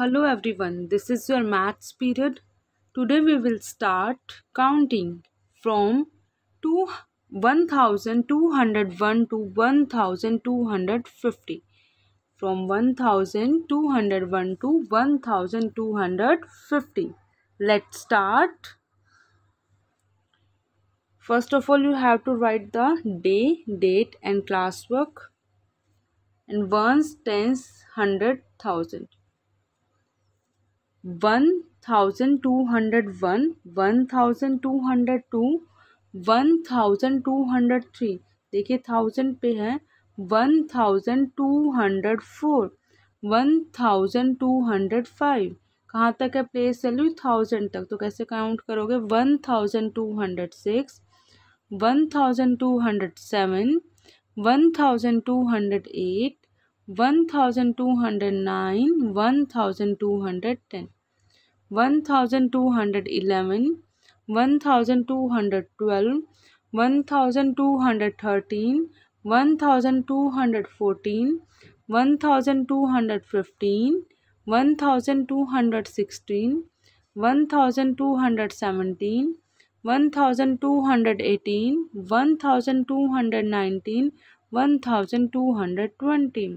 Hello everyone, this is your maths period. Today we will start counting from 1201 to 1250. From 1201 to 1250. Let's start. First of all, you have to write the day, date and classwork. And ones, tens, hundred, thousand one thousand two hundred one one thousand two hundred two one thousand two hundred three देखिए thousand पे है one thousand two hundred four one thousand two hundred five कहाँ तक है place value thousand तक तो कैसे count करोगे one thousand two hundred six one thousand two hundred seven one thousand two hundred eight 1209 1210 1211 1212 1213 1214 1215 1216 1217 1218 1219 1220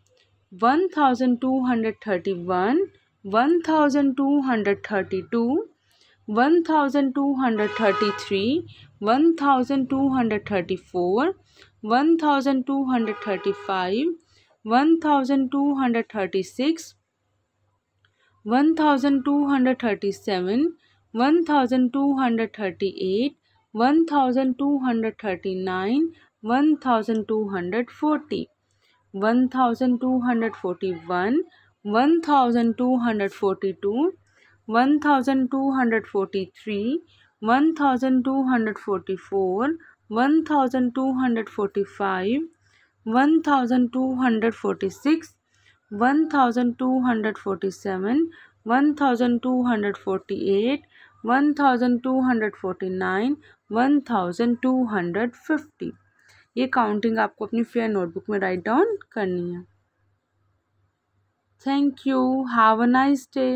1231 1232 1233 1234 1235 1236 1237 1238 1239 1240 1241 1242 1243 1244 1245 1246 1247 1248 1249 1250 ये काउंटिंग आपको अपनी फेयर नोटबुक में राइट डाउन करनी है thank you have a nice day